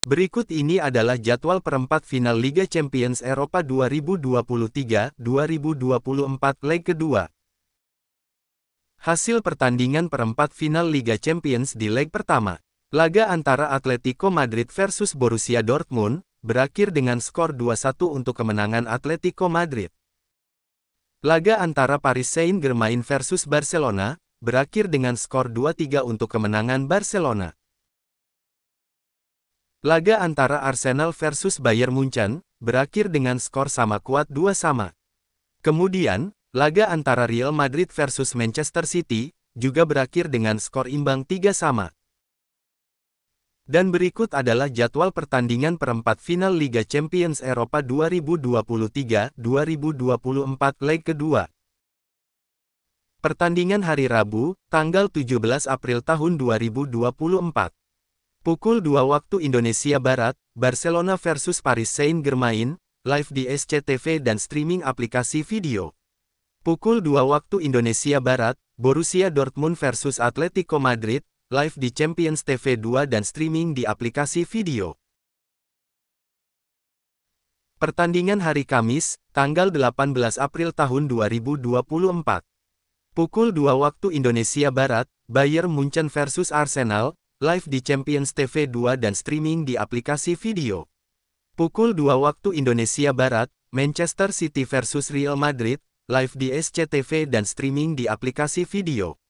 Berikut ini adalah jadwal perempat final Liga Champions Eropa 2023-2024 leg kedua. Hasil pertandingan perempat final Liga Champions di leg pertama. Laga antara Atletico Madrid versus Borussia Dortmund berakhir dengan skor 2-1 untuk kemenangan Atletico Madrid. Laga antara Paris Saint-Germain versus Barcelona berakhir dengan skor 2-3 untuk kemenangan Barcelona. Laga antara Arsenal versus Bayern Munchen berakhir dengan skor sama kuat dua sama. Kemudian, laga antara Real Madrid versus Manchester City juga berakhir dengan skor imbang tiga sama. Dan berikut adalah jadwal pertandingan perempat final Liga Champions Eropa 2023-2024 leg kedua. Pertandingan hari Rabu, tanggal 17 April tahun 2024. Pukul 2 waktu Indonesia Barat, Barcelona versus Paris Saint-Germain, live di SCTV dan streaming aplikasi video. Pukul 2 waktu Indonesia Barat, Borussia Dortmund versus Atletico Madrid, live di Champions TV 2 dan streaming di aplikasi video. Pertandingan hari Kamis, tanggal 18 April tahun 2024. Pukul 2 waktu Indonesia Barat, Bayern Munchen versus Arsenal, live di Champions TV 2 dan streaming di aplikasi video. Pukul 2 waktu Indonesia Barat, Manchester City versus Real Madrid, live di SCTV dan streaming di aplikasi video.